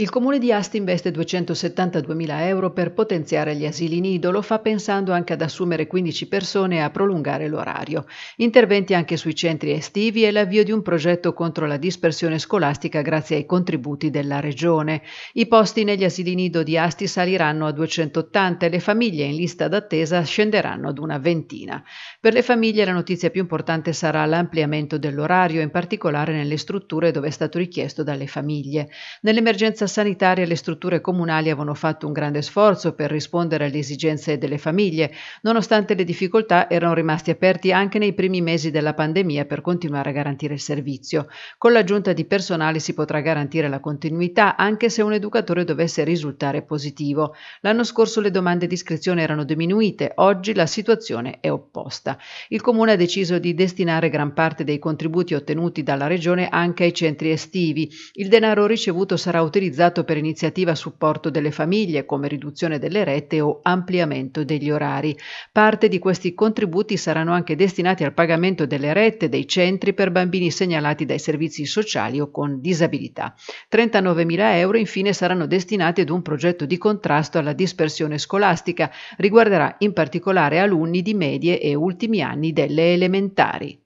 Il comune di Asti investe 272.000 euro per potenziare gli asili nido, lo fa pensando anche ad assumere 15 persone e a prolungare l'orario. Interventi anche sui centri estivi e l'avvio di un progetto contro la dispersione scolastica grazie ai contributi della regione. I posti negli asili nido di Asti saliranno a 280 e le famiglie in lista d'attesa scenderanno ad una ventina. Per le famiglie la notizia più importante sarà l'ampliamento dell'orario, in particolare nelle strutture dove è stato richiesto dalle famiglie. Nell'emergenza sanitaria le strutture comunali avevano fatto un grande sforzo per rispondere alle esigenze delle famiglie, nonostante le difficoltà erano rimasti aperti anche nei primi mesi della pandemia per continuare a garantire il servizio. Con l'aggiunta di personale si potrà garantire la continuità anche se un educatore dovesse risultare positivo. L'anno scorso le domande di iscrizione erano diminuite, oggi la situazione è opposta. Il comune ha deciso di destinare gran parte dei contributi ottenuti dalla regione anche ai centri estivi. Il denaro ricevuto sarà utilizzato utilizzato per iniziativa a supporto delle famiglie come riduzione delle rette o ampliamento degli orari. Parte di questi contributi saranno anche destinati al pagamento delle rette dei centri per bambini segnalati dai servizi sociali o con disabilità. 39 mila euro infine saranno destinati ad un progetto di contrasto alla dispersione scolastica, riguarderà in particolare alunni di medie e ultimi anni delle elementari.